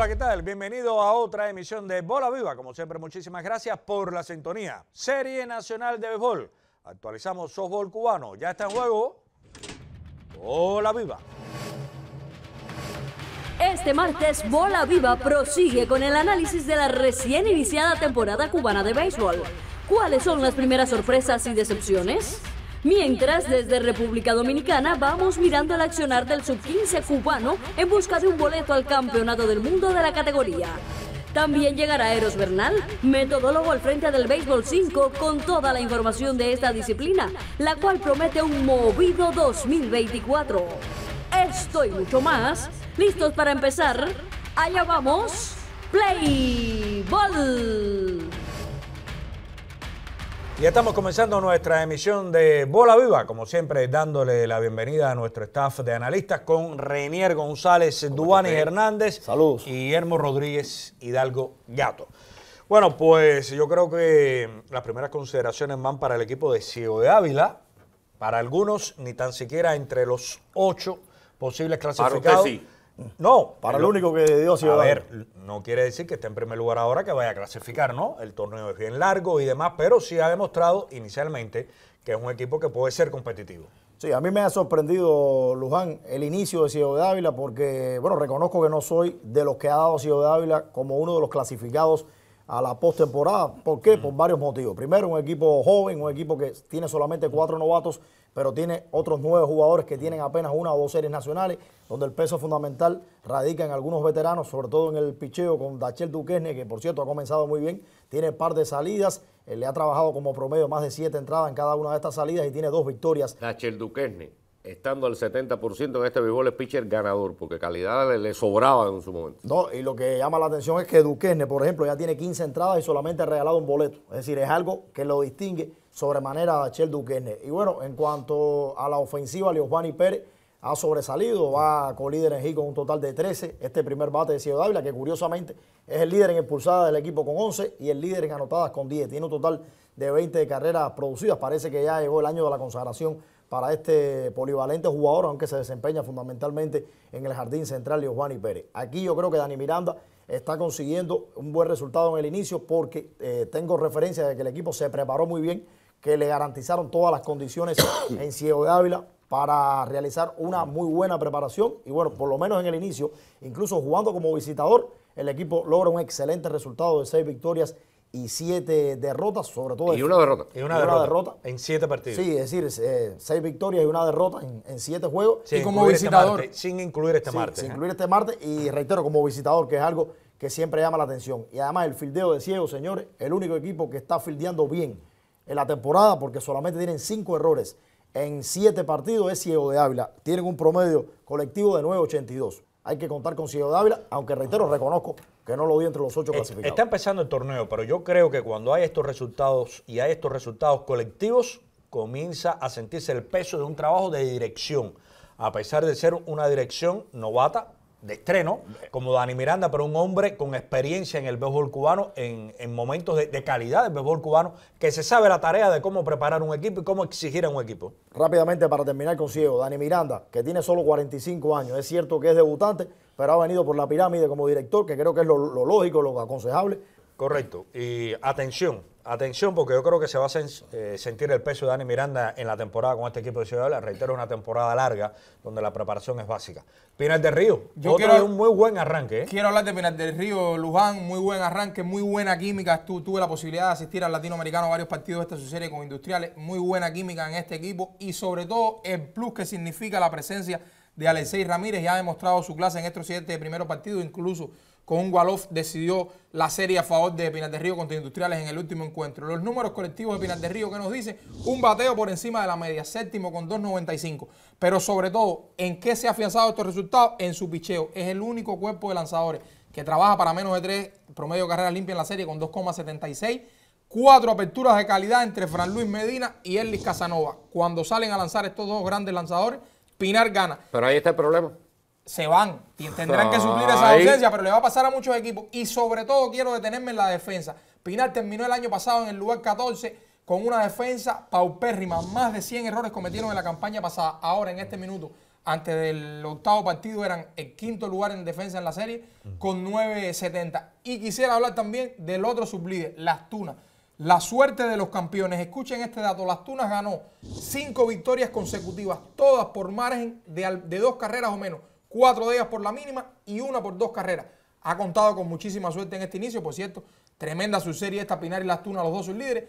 Hola, ¿qué tal? Bienvenido a otra emisión de Bola Viva. Como siempre, muchísimas gracias por la sintonía. Serie Nacional de Béisbol. Actualizamos softball cubano. Ya está en juego. Bola Viva. Este martes, Bola Viva prosigue con el análisis de la recién iniciada temporada cubana de béisbol. ¿Cuáles son las primeras sorpresas y decepciones? Mientras, desde República Dominicana vamos mirando el accionar del sub-15 cubano en busca de un boleto al Campeonato del Mundo de la categoría. También llegará Eros Bernal, metodólogo al frente del Béisbol 5, con toda la información de esta disciplina, la cual promete un movido 2024. Estoy mucho más. ¿Listos para empezar? Allá vamos. Play Ball. Ya estamos comenzando nuestra emisión de Bola Viva, como siempre dándole la bienvenida a nuestro staff de analistas con Renier González Duani Hernández Saludos. y Guillermo Rodríguez Hidalgo Gato. Bueno, pues yo creo que las primeras consideraciones van para el equipo de Ciego de Ávila, para algunos ni tan siquiera entre los ocho posibles clasificados. No, para lo único que Dios a ver. No quiere decir que esté en primer lugar ahora que vaya a clasificar, ¿no? El torneo es bien largo y demás, pero sí ha demostrado inicialmente que es un equipo que puede ser competitivo. Sí, a mí me ha sorprendido, Luján, el inicio de Ciudad Ávila porque, bueno, reconozco que no soy de los que ha dado Ciudad Ávila como uno de los clasificados a la postemporada. ¿Por qué? Por varios motivos. Primero, un equipo joven, un equipo que tiene solamente cuatro novatos, pero tiene otros nueve jugadores que tienen apenas una o dos series nacionales, donde el peso fundamental radica en algunos veteranos, sobre todo en el picheo con Dachel Duquesne, que por cierto ha comenzado muy bien, tiene par de salidas, eh, le ha trabajado como promedio más de siete entradas en cada una de estas salidas y tiene dos victorias. Dachel Duquesne estando al 70% en este béisbol es pitcher ganador, porque calidad le, sobraba en su momento. No, y lo que llama la atención es que Duquesne, por ejemplo, ya tiene 15 entradas y solamente ha regalado un boleto. Es decir, es algo que lo distingue sobremanera a Chel Duquesne. Y bueno, en cuanto a la ofensiva, Leosvani Pérez ha sobresalido, va con líder en hit con un total de 13, este primer bate de Ciudad Ávila, que curiosamente es el líder en expulsada del equipo con 11 y el líder en anotadas con 10. Tiene un total de 20 carreras producidas, parece que ya llegó el año de la consagración para este polivalente jugador, aunque se desempeña fundamentalmente en el jardín central de Juan y Pérez. Aquí yo creo que Dani Miranda está consiguiendo un buen resultado en el inicio porque eh, tengo referencia de que el equipo se preparó muy bien, que le garantizaron todas las condiciones en Ciego de Ávila para realizar una muy buena preparación y bueno, por lo menos en el inicio, incluso jugando como visitador, el equipo logra un excelente resultado de seis victorias y siete derrotas, sobre todo. Y una derrota. Y una, derrota. En siete partidos. Sí, es decir, eh, seis victorias y una derrota en, siete juegos. y como este visitador. sin incluir este martes. Sin ¿eh? incluir este martes y reitero, como visitador, que es algo que siempre llama la atención. Y además el fildeo de Ciego, señores, el único equipo que está fildeando bien en la temporada, porque solamente tienen cinco errores en siete partidos, es Ciego de Ávila. Tienen un promedio colectivo de 9.82 hay que contar con Ciudad Dávila, aunque reitero, reconozco que no lo vi entre los ocho eh, clasificados. Está empezando el torneo, pero yo creo que cuando hay estos resultados y hay estos resultados colectivos, comienza a sentirse el peso de un trabajo de dirección. A pesar de ser una dirección novata, de estreno, como Dani Miranda, pero un hombre con experiencia en el béisbol cubano, en, momentos de, calidad del béisbol cubano, que se sabe la tarea de cómo preparar un equipo y cómo exigir a un equipo. Rápidamente, para terminar con Ciego, Dani Miranda, que tiene solo 45 años, es cierto que es debutante, pero ha venido por la pirámide como director, que creo que es lo, lo lógico, lo aconsejable. Correcto. Y atención, Atención, porque yo creo que se va a eh, sentir el peso de Dani Miranda en la temporada con este equipo de Ciudad. reitero, una temporada larga donde la preparación es básica. Pinal del Río, yo otro quiero, un muy buen arranque. ¿eh? Quiero hablar de Pinal del Río, Luján, muy buen arranque, muy buena química. tuve la posibilidad de asistir al latinoamericano varios partidos de esta su serie con industriales. Muy buena química en este equipo y sobre todo el plus que significa la presencia de Alexei Ramírez. Ya ha demostrado su clase en estos siete primeros partidos, incluso con un decidió la serie a favor de Pinar de Río contra Industriales en el último encuentro. Los números colectivos de Pinar de Río que nos dicen un bateo por encima de la media, séptimo con 2.95. Pero sobre todo, ¿en qué se ha afianzado estos resultados? En su picheo. Es el único cuerpo de lanzadores que trabaja para menos de tres promedio de limpia limpia en la serie con 2,76. Cuatro aperturas de calidad entre Fran Luis Medina y Ellis Casanova. Cuando salen a lanzar estos dos grandes lanzadores, Pinar gana. Pero ahí está el problema se van. Tendrán que suplir esa ausencia, pero le va a pasar a muchos equipos. Y sobre todo quiero detenerme en la defensa. Pinar terminó el año pasado en el lugar 14 con una defensa paupérrima. Más de 100 errores cometieron en la campaña pasada. Ahora, en este minuto, antes del octavo partido, eran el quinto lugar en defensa en la serie con 9.70. Y quisiera hablar también del otro sublíder, Las Tunas. La suerte de los campeones. Escuchen este dato. Las Tunas ganó cinco victorias consecutivas, todas por margen de dos carreras o menos cuatro de ellas por la mínima y una por dos carreras. Ha contado con muchísima suerte en este inicio, por cierto, tremenda su serie esta, Pinar y Lastuna, los dos sus líderes.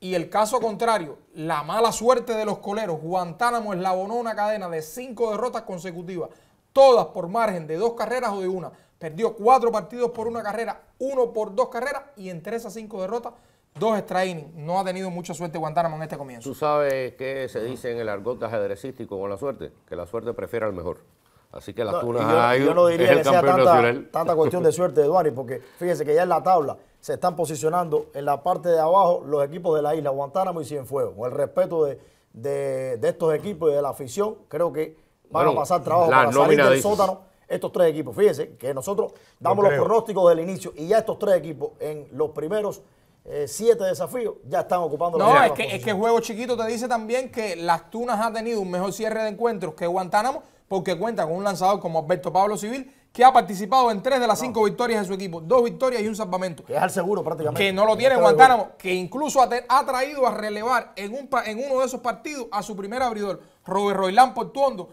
Y el caso contrario, la mala suerte de los coleros, Guantánamo eslabonó una cadena de cinco derrotas consecutivas, todas por margen de dos carreras o de una. Perdió cuatro partidos por una carrera, uno por dos carreras y tres a cinco derrotas, dos extra No ha tenido mucha suerte Guantánamo en este comienzo. ¿Tú sabes qué se dice en el argot ajedrecístico con la suerte? Que la suerte prefiere al mejor. Así que las yo, no diría que sea tanta, cuestión de suerte de porque fíjense que ya en la tabla se están posicionando en la parte de abajo los equipos de la isla, Guantánamo y Cienfuegos. Con el respeto de, estos equipos y de la afición, creo que van a pasar trabajo para salir del sótano estos tres equipos. Fíjense que nosotros damos los pronósticos del inicio y ya estos tres equipos en los primeros eh, siete desafíos, ya están ocupando no, No, es que, es que Juego Chiquito te dice también que Las Tunas ha tenido un mejor cierre de encuentros que Guantánamo porque cuenta con un lanzador como Alberto Pablo Civil que ha participado en tres de las cinco victorias de su equipo, dos victorias y un salvamento. Que es al seguro prácticamente. Que no lo tiene Guantánamo, que incluso ha, traído a relevar en, un, en uno de esos partidos a su primer abridor, Robert Roilán Portuondo.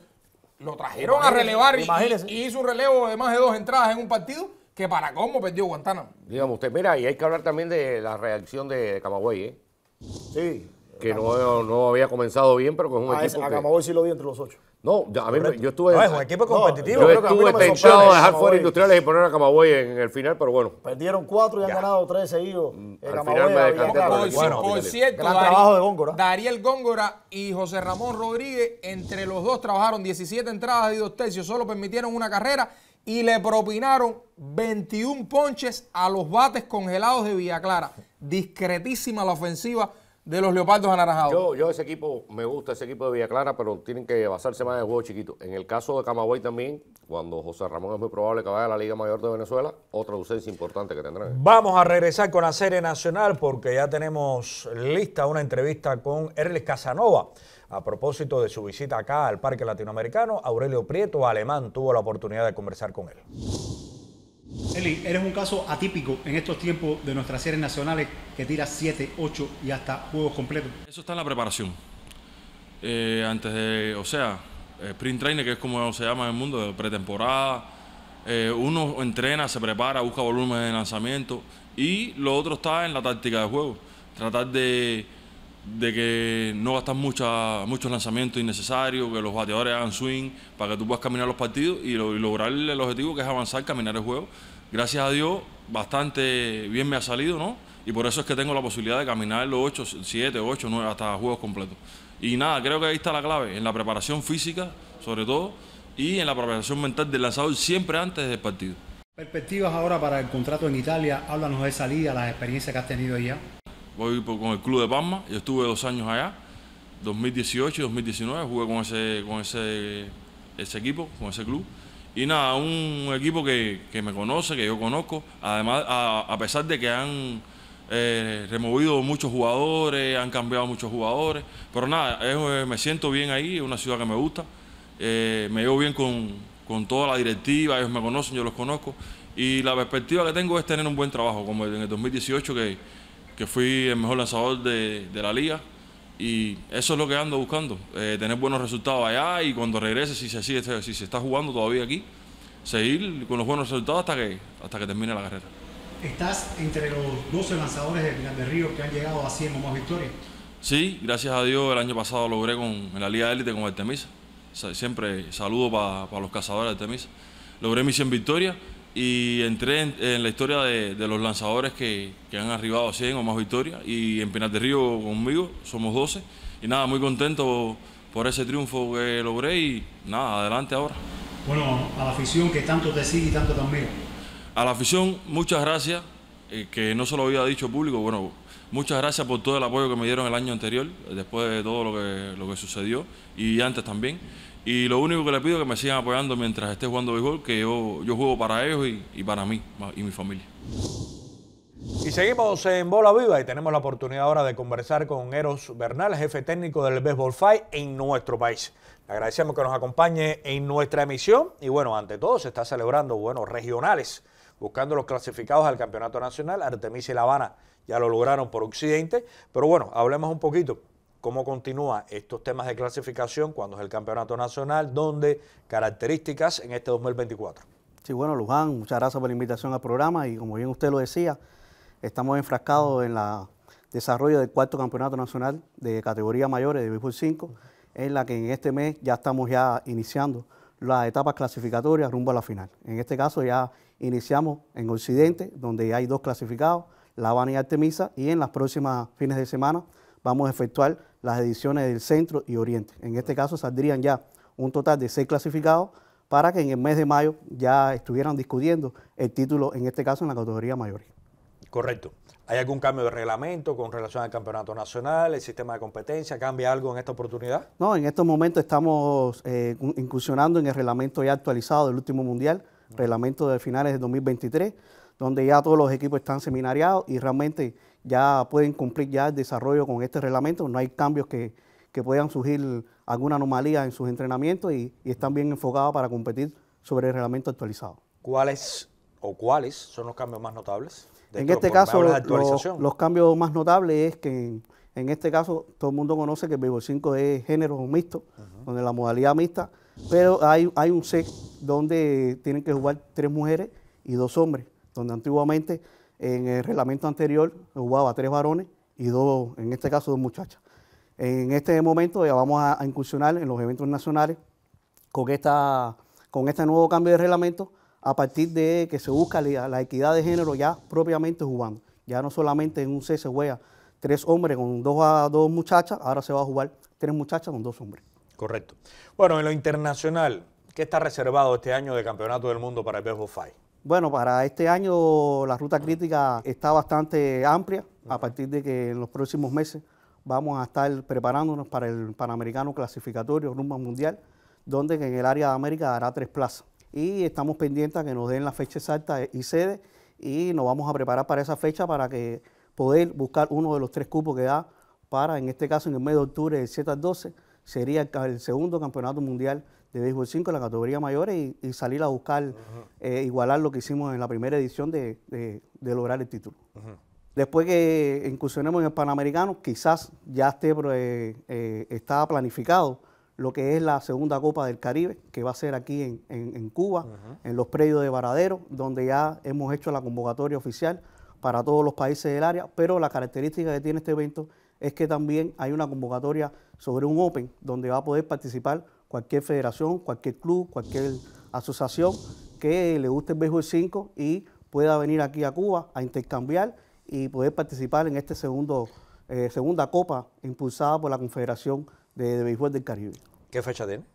Lo trajeron a relevar y, y hizo un relevo de más de dos entradas en un partido que para cómo perdió Guantánamo. Dígame usted, mira, y hay que hablar también de la reacción de Camagüey, ¿eh? Sí. Que no, no, había comenzado bien, pero con un ah, equipo. que... a Camagüey sí lo vi entre los ocho. No, a mí yo estuve. No, un equipo competitivo. yo estuve tentado dejar fuera industriales y poner a Camagüey en, el final, pero bueno. Perdieron cuatro y han ganado tres seguidos. Mm, eh, final me decanté por, bueno, cierto, gran trabajo de Góngora. Dariel Góngora y José Ramón Rodríguez, entre los dos trabajaron 17 entradas y dos tercios, solo permitieron una carrera y le propinaron 21 ponches a los bates congelados de Villa Clara. Discretísima la ofensiva de los Leopardos Anaranjados. Yo, yo ese equipo, me gusta ese equipo de Villa Clara, pero tienen que basarse más en el juego chiquito. En el caso de Camagüey también, cuando José Ramón es muy probable que vaya a la Liga Mayor de Venezuela, otra ausencia importante que tendrán. Vamos a regresar con la serie nacional porque ya tenemos lista una entrevista con Erles Casanova a propósito de su visita acá al Parque Latinoamericano, Aurelio Prieto Alemán tuvo la oportunidad de conversar con él. Eli, eres un caso atípico en estos tiempos de nuestras series nacionales que tira 7, 8 y hasta juegos completos. Eso está en la preparación. Eh, antes de, o sea, eh, sprint training, que es como se llama en el mundo, de pretemporada. Eh, uno entrena, se prepara, busca volumen de lanzamiento y lo otro está en la táctica de juego. Tratar de de que no gastas mucha, muchos lanzamientos innecesarios, que los bateadores hagan swing para que tú puedas caminar los partidos y, lograr el objetivo que es avanzar, caminar el juego. Gracias a Dios, bastante bien me ha salido, ¿no? Y por eso es que tengo la posibilidad de caminar los 8, 7, 8, 9, hasta juegos completos. Y nada, creo que ahí está la clave, en la preparación física, sobre todo, y en la preparación mental del lanzador siempre antes del partido. Perspectivas ahora para el contrato en Italia, háblanos de salida, las experiencias que has tenido ya voy con el Club de Palma, yo estuve dos años allá, 2018 y 2019, jugué con ese, con ese, ese equipo, con ese club. Y nada, un equipo que, me conoce, que yo conozco, además, a, pesar de que han eh, removido muchos jugadores, han cambiado muchos jugadores, pero nada, eh, me siento bien ahí, es una ciudad que me gusta, eh, me llevo bien con, con toda la directiva, ellos me conocen, yo los conozco, y la perspectiva que tengo es tener un buen trabajo, como en el 2018 que fui el mejor lanzador de, de la liga. Y eso es lo que ando buscando, eh, tener buenos resultados allá y cuando regrese, si se, sigue, si se está jugando todavía aquí, seguir con los buenos resultados hasta que, hasta que termine la carrera. ¿Estás entre los 12 lanzadores de Gran de Río que han llegado a 100 o más victorias? Sí, gracias a Dios el año pasado logré con, en la Liga Élite con Artemisa. Siempre saludo para los cazadores de Artemisa. Logré mis 100 victorias y entré en, la historia de, los lanzadores que, han arribado a 100 o más victorias y en Pinar de Río conmigo somos 12 y nada, muy contento por ese triunfo que logré y nada, adelante ahora. Bueno, a la afición que tanto te sigue y tanto también A la afición, muchas gracias, eh, que no se lo había dicho público, bueno, muchas gracias por todo el apoyo que me dieron el año anterior, después de todo lo que, lo que sucedió y antes también. Y lo único que le pido es que me sigan apoyando mientras esté jugando béisbol, que yo, juego para ellos y, para mí y mi familia. Y seguimos en Bola Viva y tenemos la oportunidad ahora de conversar con Eros Bernal, jefe técnico del Béisbol Fight en nuestro país. Le agradecemos que nos acompañe en nuestra emisión y bueno, ante todo se está celebrando, bueno, regionales, buscando los clasificados al Campeonato Nacional. Artemisa y La Habana ya lo lograron por Occidente, pero bueno, hablemos un poquito cómo continúa estos temas de clasificación cuando es el campeonato nacional, donde características en este 2024. Sí, bueno, Luján, muchas gracias por la invitación al programa y como bien usted lo decía, estamos enfrascados en el desarrollo del cuarto campeonato nacional de categoría mayores de béisbol 5, en la que en este mes ya estamos ya iniciando las etapas clasificatorias rumbo a la final. En este caso ya iniciamos en Occidente, donde hay dos clasificados, La Habana y Artemisa, y en las próximas fines de semana vamos a efectuar las ediciones del centro y oriente. En este caso saldrían ya un total de seis clasificados para que en el mes de mayo ya estuvieran discutiendo el título, en este caso en la categoría mayor. Correcto. ¿Hay algún cambio de reglamento con relación al campeonato nacional, el sistema de competencia? ¿Cambia algo en esta oportunidad? No, en estos momentos estamos eh, incursionando en el reglamento ya actualizado del último mundial, reglamento de finales de 2023, donde ya todos los equipos están seminariados y realmente ya pueden cumplir ya el desarrollo con este reglamento, no hay cambios que, que puedan surgir alguna anomalía en sus entrenamientos y, están bien enfocados para competir sobre el reglamento actualizado. ¿Cuáles o cuáles son los cambios más notables? en este caso, los, los, cambios más notables es que en, este caso todo el mundo conoce que el 5 es género mixto, donde la modalidad mixta, pero hay, hay un set donde tienen que jugar tres mujeres y dos hombres, donde antiguamente en el reglamento anterior jugaba tres varones y dos, en este caso, dos muchachas. En este momento ya vamos a, incursionar en los eventos nacionales con, esta, con este nuevo cambio de reglamento a partir de que se busca la, equidad de género ya propiamente jugando. Ya no solamente en un C se juega tres hombres con dos, a, dos muchachas, ahora se va a jugar tres muchachas con dos hombres. Correcto. Bueno, en lo internacional, ¿qué está reservado este año de Campeonato del Mundo para el Baseball Five? Bueno, para este año la ruta crítica está bastante amplia, a partir de que en los próximos meses vamos a estar preparándonos para el Panamericano Clasificatorio Rumba Mundial, donde en el área de América dará tres plazas. Y estamos pendientes a que nos den la fecha exacta y sede, y nos vamos a preparar para esa fecha para que poder buscar uno de los tres cupos que da para, en este caso, en el mes de octubre del 7 al 12, sería el segundo campeonato mundial de béisbol 5 en la categoría mayores y, salir a buscar eh, igualar lo que hicimos en la primera edición de, lograr el título. Después que incursionemos en el Panamericano, quizás ya esté eh, eh, está planificado lo que es la segunda Copa del Caribe, que va a ser aquí en, Cuba, en los predios de Varadero, donde ya hemos hecho la convocatoria oficial para todos los países del área, pero la característica que tiene este evento es que también hay una convocatoria sobre un Open, donde va a poder participar cualquier federación, cualquier club, cualquier asociación que le guste el béisbol 5 y pueda venir aquí a Cuba a intercambiar y poder participar en esta eh, segunda copa impulsada por la Confederación de, de, Béisbol del Caribe. ¿Qué fecha tiene?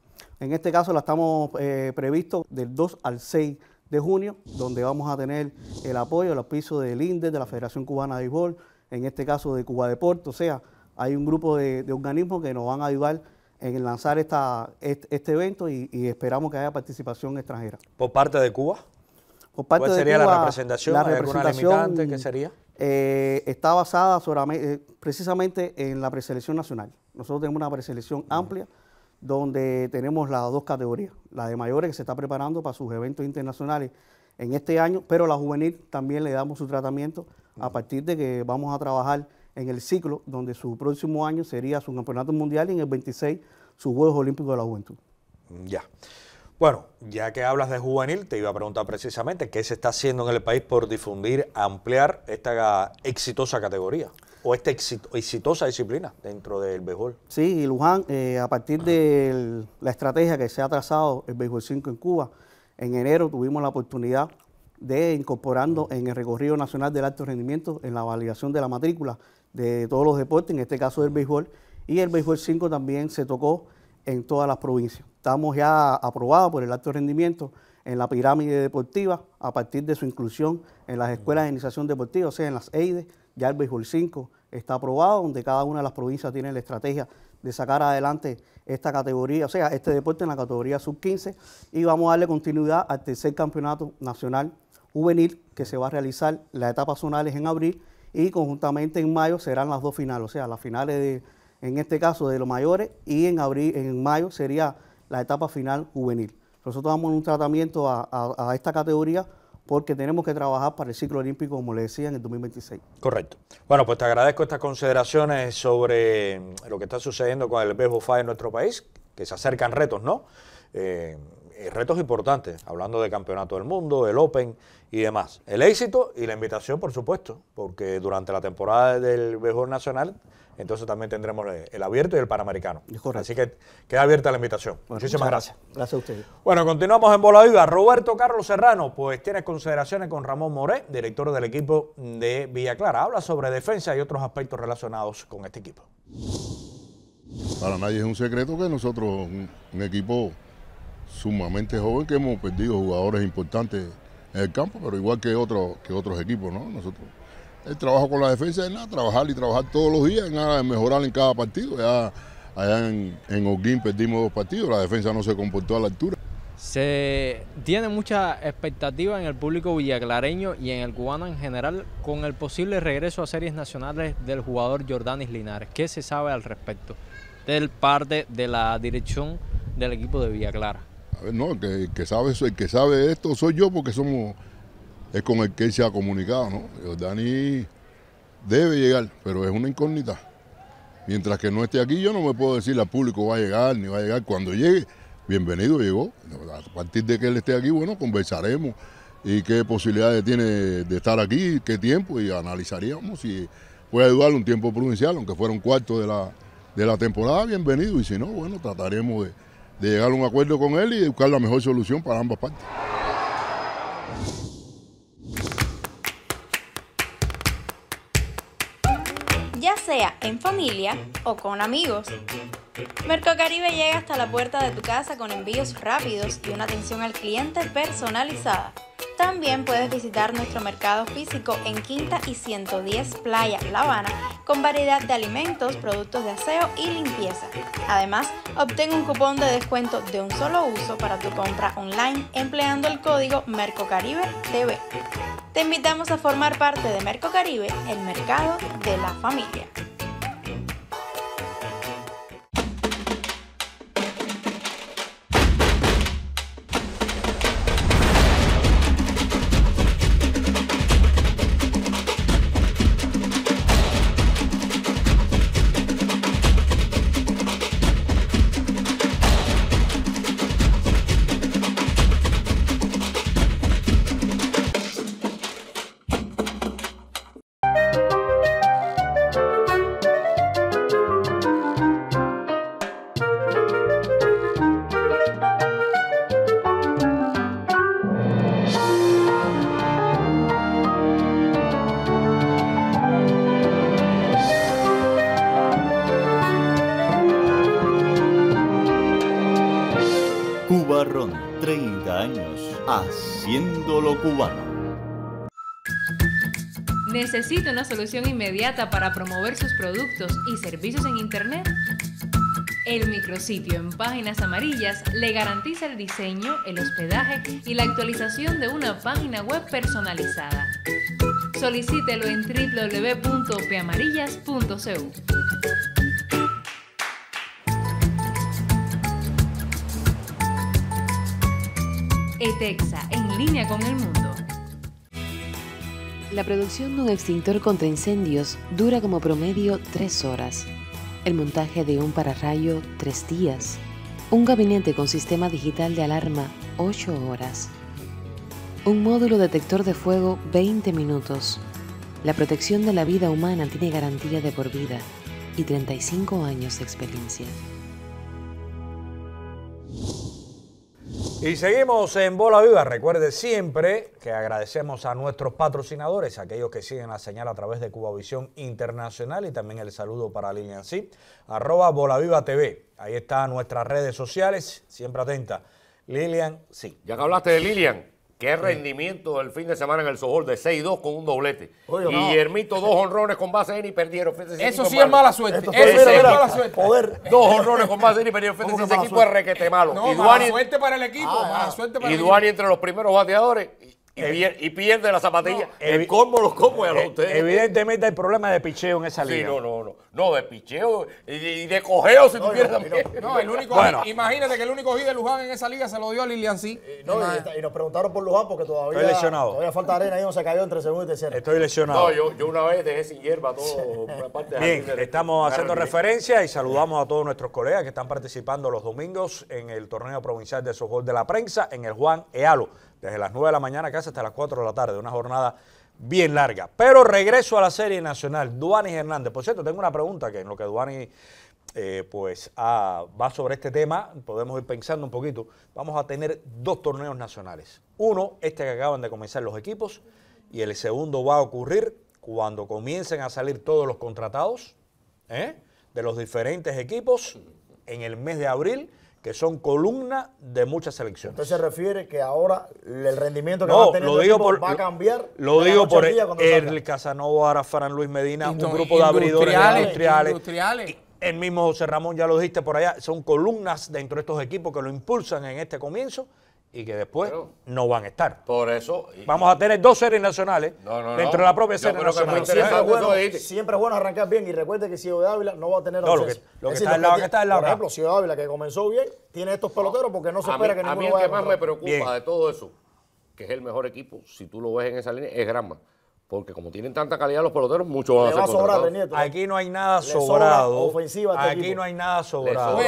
En este caso la estamos eh, previsto del 2 al 6 de junio, donde vamos a tener el apoyo, los pisos del INDE, de la Federación Cubana de Béisbol, en este caso de Cuba Deportes, o sea, hay un grupo de, de organismos que nos van a ayudar en lanzar esta, este, evento y, esperamos que haya participación extranjera. ¿Por parte de Cuba? Por parte ¿Cuál sería la representación? La representación limitante? sería? Eh, está basada eh, precisamente en la preselección nacional. Nosotros tenemos una preselección amplia donde tenemos las dos categorías, la de mayores que se está preparando para sus eventos internacionales en este año, pero la juvenil también le damos su tratamiento a partir de que vamos a trabajar en el ciclo donde su próximo año sería su campeonato mundial y en el 26 su Juegos Olímpicos de la Juventud. Ya. Bueno, ya que hablas de juvenil, te iba a preguntar precisamente qué se está haciendo en el país por difundir, ampliar esta exitosa categoría o esta exitosa disciplina dentro del béisbol. Sí, y Luján, eh, a partir de la estrategia que se ha trazado el Béisbol 5 en Cuba, en enero tuvimos la oportunidad de incorporando mm. en el recorrido nacional del alto rendimiento, en la validación de la matrícula, de todos los deportes, en este caso del béisbol, y el béisbol 5 también se tocó en todas las provincias. Estamos ya aprobados por el alto rendimiento en la pirámide deportiva a partir de su inclusión en las escuelas de iniciación deportiva, o sea, en las EIDES, ya el béisbol 5 está aprobado, donde cada una de las provincias tiene la estrategia de sacar adelante esta categoría, o sea, este deporte en la categoría sub-15 y vamos a darle continuidad al tercer campeonato nacional juvenil que se va a realizar, las etapas zonales en abril y conjuntamente en mayo serán las dos finales, o sea, las finales de, en este caso de los mayores y en abril, en mayo sería la etapa final juvenil. Nosotros damos un tratamiento a, esta categoría porque tenemos que trabajar para el ciclo olímpico, como le decía, en el 2026. Correcto. Bueno, pues te agradezco estas consideraciones sobre lo que está sucediendo con el béisbol en nuestro país, que se acercan retos, ¿no? Eh, eh, retos importantes, hablando de Campeonato del Mundo, el Open y demás. El éxito y la invitación, por supuesto, porque durante la temporada del mejor Nacional, entonces también tendremos eh, el abierto y el panamericano. Así que queda abierta la invitación. Muchísimas gracias. Gracias a ustedes. Bueno, continuamos en Bola Viva. Roberto Carlos Serrano, pues tiene consideraciones con Ramón Moré, director del equipo de Villa Clara. Habla sobre defensa y otros aspectos relacionados con este equipo. Para nadie es un secreto que nosotros, un equipo sumamente joven que hemos perdido jugadores importantes en el campo, pero igual que, que otros equipos, ¿no? Nosotros, el trabajo con la defensa es nada, trabajar y trabajar todos los días, en de mejorar en cada partido. Ya, allá en, en Oguín perdimos dos partidos, la defensa no se comportó a la altura. Se tiene mucha expectativa en el público villaclareño y en el cubano en general con el posible regreso a series nacionales del jugador Jordanis Linares. ¿Qué se sabe al respecto del parte de la dirección del equipo de Villa Clara? no, que, sabe, el que sabe esto soy yo porque somos, es con el que él se ha comunicado, ¿no? debe llegar, pero es una incógnita. Mientras que no esté aquí, yo no me puedo decir al público va a llegar, ni va a llegar. Cuando llegue, bienvenido, llegó. A partir de que él esté aquí, bueno, conversaremos y qué posibilidades tiene de estar aquí, qué tiempo, y analizaríamos si puede ayudar un tiempo provincial, aunque fuera un cuarto de la, de la temporada, bienvenido, y si no, bueno, trataremos de de llegar a un acuerdo con él y buscar la mejor solución para ambas partes. Ya sea en familia o con amigos. Caribe llega hasta la puerta de tu casa con envíos rápidos y una atención al cliente personalizada. También puedes visitar nuestro mercado físico en Quinta y 110 Playa, La Habana, con variedad de alimentos, productos de aseo y limpieza. Además, obtén un cupón de descuento de un solo uso para tu compra online empleando el código Mercocaribe TV. Te invitamos a formar parte de Mercocaribe, el mercado de la familia. cubano. ¿Necesita una solución inmediata para promover sus productos y servicios en Internet? El micrositio en páginas amarillas le garantiza el diseño, el hospedaje y la actualización de una página web personalizada. Solicítelo en www.pamarillas.cu. ETEXA línea con el mundo. La producción de un extintor contra incendios dura como promedio tres horas. El montaje de un pararrayo, tres días. Un gabinete con sistema digital de alarma, ocho horas. Un módulo detector de fuego, 20 minutos. La protección de la vida humana tiene garantía de por vida y 35 años de experiencia. Y seguimos en Bola Viva. Recuerde siempre que agradecemos a nuestros patrocinadores, aquellos que siguen la señal a través de Cubavisión Internacional y también el saludo para Lilian C. Arroba Bola Viva TV. Ahí están nuestras redes sociales. Siempre atenta. Lilian, sí. Ya que hablaste de Lilian, Qué rendimiento el fin de semana en el sojol de 6-2 con un doblete. Y Hermito, dos honrones con base en y perdieron. Eso sí es mala suerte. Eso sí es mala suerte. Dos honrones con base en y perdieron. ese equipo es requete malo. No, mala suerte para el equipo. Ah, mala ah. suerte para y el equipo. entre los primeros bateadores y pierde la zapatilla. el colmo los como a ustedes. Evidentemente hay problema de picheo en esa liga. Sí, no, no, no. No, de picheo y de cojeo si también. el único, imagínate que el único giro de Luján en esa liga se lo dio a Lilian sí. Eh, no, y, nos preguntaron por Luján porque todavía, Estoy lesionado. todavía falta arena y no se cayó entre segundo y tercero. Estoy lesionado. No, yo, yo una vez dejé sin hierba todo. parte Bien, estamos haciendo referencia y saludamos a todos nuestros colegas que están participando los domingos en el torneo provincial de softball de la prensa en el Juan Ealo desde las 9 de la mañana casi hasta las 4 de la tarde, una jornada bien larga. Pero regreso a la serie nacional, Duani Hernández. Por cierto, tengo una pregunta que en lo que Duani eh, pues va sobre este tema, podemos ir pensando un poquito. Vamos a tener dos torneos nacionales. Uno, este que acaban de comenzar los equipos, y el segundo va a ocurrir cuando comiencen a salir todos los contratados ¿eh? de los diferentes equipos en el mes de abril que son columnas de muchas selecciones. Usted se refiere que ahora el rendimiento que va a tener va a cambiar. Lo digo por el Casanova, Arafran Luis Medina, un grupo de abridores industriales. el mismo José Ramón, ya lo dijiste por allá, son columnas dentro de estos equipos que lo impulsan en este comienzo y que después no van a estar. Por eso. Vamos a tener dos series nacionales dentro de la propia serie nacional. Siempre, siempre, es bueno arrancar bien y recuerde que Ciudad Ávila no va a tener lo que, que está, lado, que está lado, Por ejemplo, Ciudad Ávila que comenzó bien, tiene estos peloteros porque no se espera que ninguno A mí lo que más me preocupa de todo eso, que es el mejor equipo, si tú lo ves en esa línea, es Granma. Porque como tienen tanta calidad los peloteros, mucho van a hacer Aquí no hay nada sobrado. Ofensiva este Aquí no hay nada sobrado.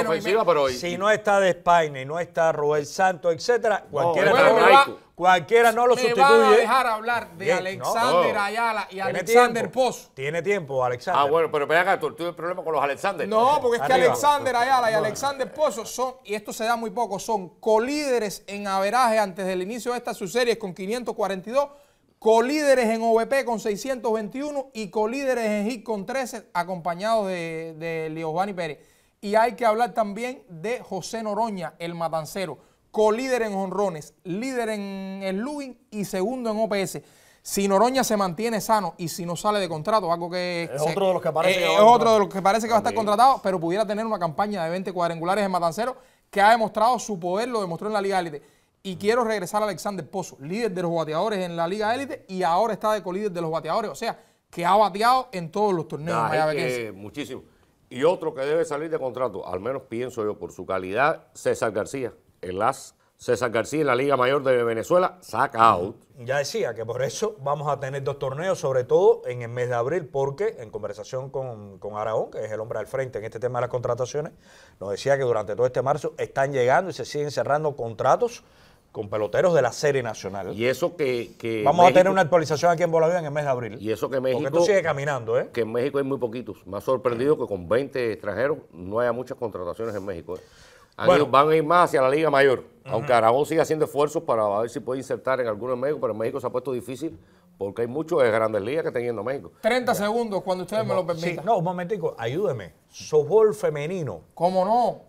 si no está y no está Roel Santos, etcétera, cualquiera no, cualquiera no lo me sustituye. a dejar hablar de Alexander Ayala y Alexander Pozo. Tiene tiempo, Alexander. Ah, bueno, pero que tú tienes problema con los Alexander. No, porque es que Alexander Ayala y Alexander Pozo son, y esto se da muy poco, son colíderes en averaje antes del inicio de esta sus serie con 542 colíderes en OVP con 621 y colíderes en HIT con 13, acompañados de, de Pérez. Y hay que hablar también de José Noroña, el matancero, colíder en honrones, líder en el Lubin y segundo en OPS. Si Noroña se mantiene sano y si no sale de contrato, algo que es otro de los que parece, eh, que, va es otro de los que, parece que va a estar contratado, pero pudiera tener una campaña de 20 cuadrangulares en Matancero que ha demostrado su poder, lo demostró en la Liga y quiero regresar a Alexander Pozo, líder de los bateadores en la Liga Élite y ahora está de colíder de los bateadores. O sea, que ha bateado en todos los torneos. muchísimo. Y otro que debe salir de contrato, al menos pienso yo, por su calidad, César García, el César García en la Liga Mayor de Venezuela, saca out. Ya decía que por eso vamos a tener dos torneos, sobre todo en el mes de abril, porque en conversación con, con Aragón, que es el hombre al frente en este tema de las contrataciones, nos decía que durante todo este marzo están llegando y se siguen cerrando contratos con peloteros de la Serie Nacional. Y eso que... Vamos a tener una actualización aquí en Bolivia en el mes de abril. Y eso que México... Porque esto sigue caminando, ¿eh? Que en México hay muy poquitos. Me ha sorprendido que con 20 extranjeros no haya muchas contrataciones en México. ¿eh? van a ir más hacia la Liga Mayor. Aunque Aragón sigue haciendo esfuerzos para ver si puede insertar en alguno en México, pero en México se ha puesto difícil porque hay muchos de grandes ligas que están yendo a México. 30 segundos, cuando ustedes me lo permitan. no, un momentico, ayúdeme. Softball femenino. ¿Cómo no?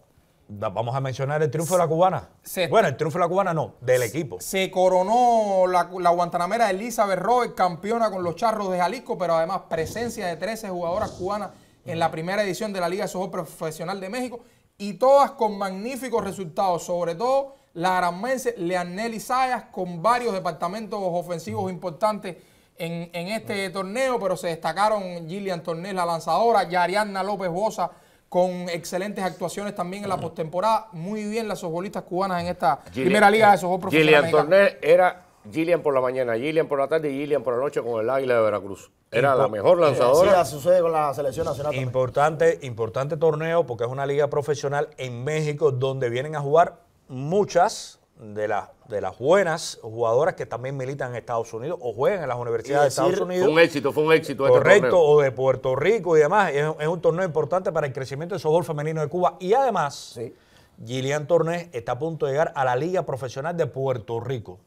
Vamos a mencionar el triunfo de la cubana. bueno, el triunfo de la cubana no, del equipo. Se coronó la, guantanamera Elizabeth Robert, campeona con los charros de Jalisco, pero además presencia de 13 jugadoras cubanas en la primera edición de la Liga de Profesional de México y todas con magníficos resultados, sobre todo la aramense Leanel Isayas con varios departamentos ofensivos importantes en, en este torneo, pero se destacaron Gillian Tornés, la lanzadora, Yarianna López Bosa, con excelentes actuaciones también en la postemporada. Muy bien las futbolistas cubanas en esta primera liga de esos profesional. Gillian era Gillian por la mañana, Gillian por la tarde y Gillian por la noche con el Águila de Veracruz. Era la mejor lanzadora. sucede con la selección nacional. Importante, importante torneo porque es una liga profesional en México donde vienen a jugar muchas de, la, de las buenas jugadoras que también militan en Estados Unidos o juegan en las universidades de Estados Unidos. Fue un éxito, fue un éxito. Este Correcto, o de Puerto Rico y demás. Es, un torneo importante para el crecimiento del softball femenino de Cuba. Y además, Gillian Torné está a punto de llegar a la Liga Profesional de Puerto Rico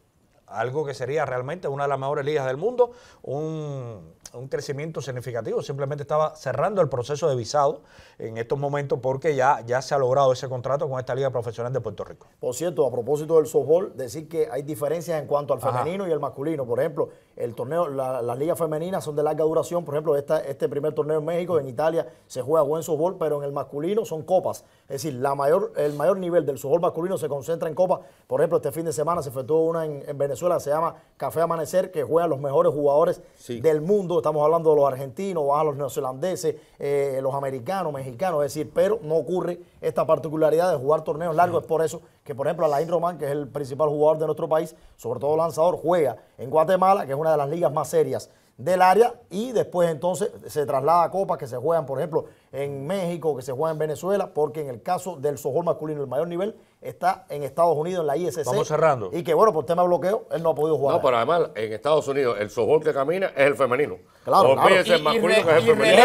algo que sería realmente una de las mejores ligas del mundo, un, crecimiento significativo. Simplemente estaba cerrando el proceso de visado en estos momentos porque ya, ya se ha logrado ese contrato con esta Liga Profesional de Puerto Rico. Por cierto, a propósito del softball, decir que hay diferencias en cuanto al femenino y el masculino. Por ejemplo, el torneo, las ligas femeninas son de larga duración. Por ejemplo, esta, este primer torneo en México, en Italia, se juega buen softball, pero en el masculino son copas. Es decir, la mayor, el mayor nivel del softball masculino se concentra en copas. Por ejemplo, este fin de semana se efectuó una en Venezuela se llama Café Amanecer, que juegan los mejores jugadores del mundo. Estamos hablando de los argentinos, los neozelandeses, eh, los americanos, mexicanos, es decir, pero no ocurre esta particularidad de jugar torneos largos. Es por eso que, por ejemplo, Alain Román, que es el principal jugador de nuestro país, sobre todo lanzador, juega en Guatemala, que es una de las ligas más serias del área y después entonces se traslada a copas que se juegan, por ejemplo, en México, que se juega en Venezuela, porque en el caso del softball masculino, el mayor nivel está en Estados Unidos, en la ISC. Vamos cerrando. Y que bueno, por tema de bloqueo, él no ha podido jugar. No, pero además, en Estados Unidos, el softball que camina es el femenino. Claro, el y, es el femenino.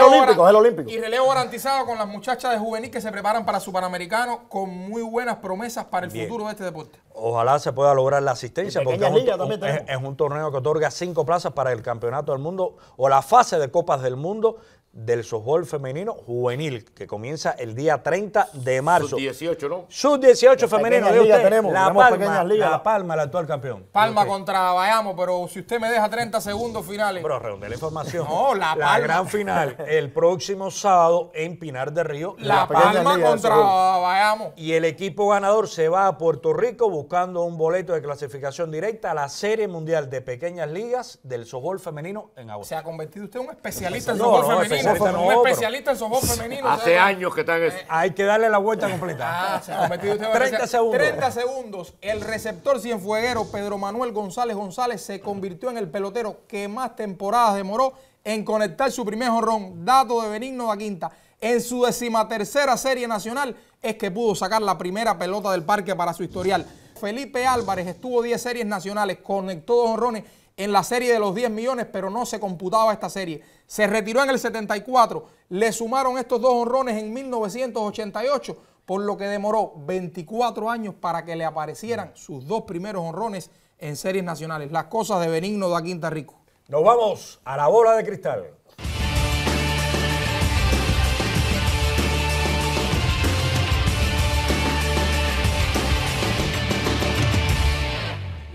olímpico, olímpico. Y relevo garantizado con las muchachas de juvenil que se preparan para su Panamericano con muy buenas promesas para el futuro de este deporte. Ojalá se pueda lograr la asistencia, porque es es un torneo que otorga cinco plazas para el Campeonato del Mundo o la fase de Copas del Mundo del softball femenino juvenil, que comienza el día 30 de marzo. Sub-18, ¿no? Sub-18 femenino. tenemos, la, Palma, la Palma, el actual campeón. Palma contra Bayamo, pero si usted me deja 30 segundos finales. Bro, redonde la información. no, La gran final, el próximo sábado en Pinar de Río. La, Palma contra Bayamo. Y el equipo ganador se va a Puerto Rico buscando un boleto de clasificación directa a la Serie Mundial de Pequeñas Ligas del softball femenino en agosto. Se ha convertido usted en un especialista en softball femenino un especialista en femenino. Hace años que está en Hay que darle la vuelta completa. 30 ah, segundos. El receptor cienfueguero Pedro Manuel González González se convirtió en el pelotero que más temporadas demoró en conectar su primer jorrón. Dato de Benigno da Quinta. En su decimatercera serie nacional es que pudo sacar la primera pelota del parque para su historial. Felipe Álvarez estuvo 10 series nacionales, conectó dos honrones en la serie de los 10 millones, pero no se computaba esta serie. Se retiró en el 74, le sumaron estos dos honrones en 1988, por lo que demoró 24 años para que le aparecieran mm. sus dos primeros honrones en series nacionales. Las cosas de Benigno da Quinta Rico. Nos vamos a la bola de cristal.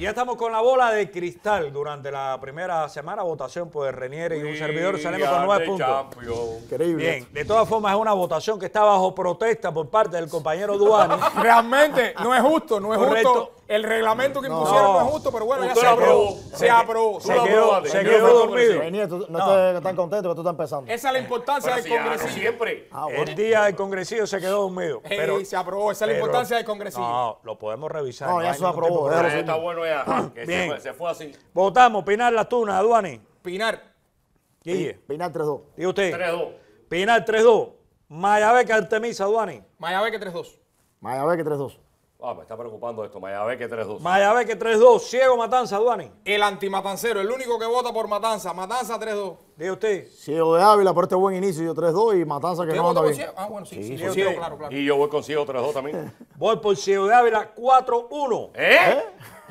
Ya estamos con la bola de cristal. Durante la primera semana, votación por Renier y un servidor salimos con nueve puntos. Increíble. Bien, de todas formas es una votación que está bajo protesta por parte del compañero Duane. Realmente no es justo, no es justo el reglamento que impusieron no, es justo, pero bueno, ya se aprobó. Se aprobó. Se quedó, se quedó dormido. Eh, no, no. tan contento que tú estás empezando. Esa es la importancia del congresillo. Siempre. Ah, El día del congresillo se quedó dormido. Pero, se aprobó. Esa es la importancia del congresillo. No, lo podemos revisar. No, ya se aprobó. Eso está bueno ya. Se fue así. Votamos. Pinar Las Tunas, Aduani. Pinar. Guille. Pinar 3-2. ¿Y usted. 3-2. Pinar 3-2. Mayabeque Artemisa, Aduani. Mayabeque 3-2. Mayabeque 3-2. Ah, me está preocupando esto. Mayabeque 3-2. Mayabeque 3-2. Ciego Matanza, Duane. El antimatancero, el único que vota por Matanza. Matanza 3-2. Diga usted. Ciego de Ávila por este buen inicio, yo 3-2 y Matanza que no vota bien. Ciego? Ah, bueno, sí, sí, sí, claro, claro. Y yo voy con Ciego 3-2 también. voy por Ciego de Ávila 4-1. ¿Eh? ¿Eh?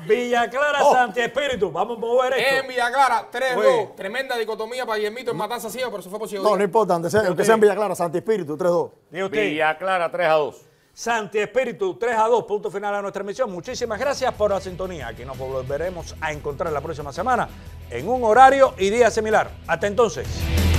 Villa Clara oh. Santi Espíritu. Vamos a mover esto. En Villa 3-2. Tremenda dicotomía para Guillermito en Matanza Ciego, pero se fue por Ciego. No, no importa, aunque sea, en Villa Clara, Santi Espíritu, 3-2. Villa Clara, 3-2. Santi Espíritu 3 a 2, punto final a nuestra emisión. Muchísimas gracias por la sintonía. Aquí nos volveremos a encontrar la próxima semana en un horario y día similar. Hasta entonces.